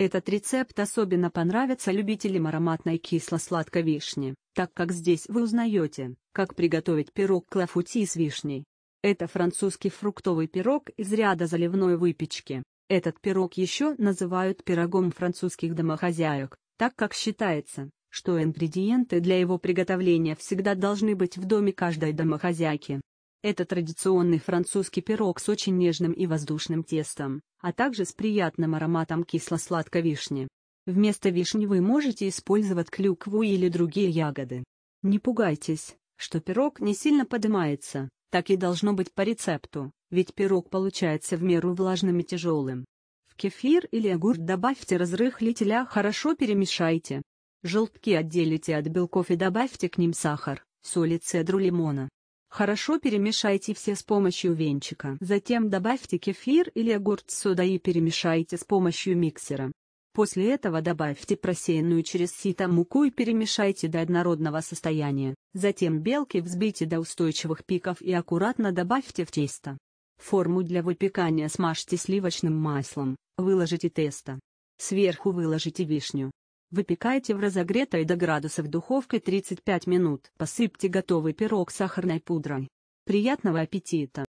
Этот рецепт особенно понравится любителям ароматной кисло-сладкой вишни, так как здесь вы узнаете, как приготовить пирог клафути с вишней. Это французский фруктовый пирог из ряда заливной выпечки. Этот пирог еще называют пирогом французских домохозяек, так как считается, что ингредиенты для его приготовления всегда должны быть в доме каждой домохозяйки. Это традиционный французский пирог с очень нежным и воздушным тестом, а также с приятным ароматом кисло-сладкой вишни. Вместо вишни вы можете использовать клюкву или другие ягоды. Не пугайтесь, что пирог не сильно поднимается, так и должно быть по рецепту, ведь пирог получается в меру влажным и тяжелым. В кефир или огурт добавьте разрыхлителя, хорошо перемешайте. Желтки отделите от белков и добавьте к ним сахар, соль и цедру лимона. Хорошо перемешайте все с помощью венчика. Затем добавьте кефир или огурц сода и перемешайте с помощью миксера. После этого добавьте просеянную через сито муку и перемешайте до однородного состояния. Затем белки взбейте до устойчивых пиков и аккуратно добавьте в тесто. Форму для выпекания смажьте сливочным маслом, выложите тесто. Сверху выложите вишню. Выпекайте в разогретой до градусов духовке 35 минут. Посыпьте готовый пирог сахарной пудрой. Приятного аппетита!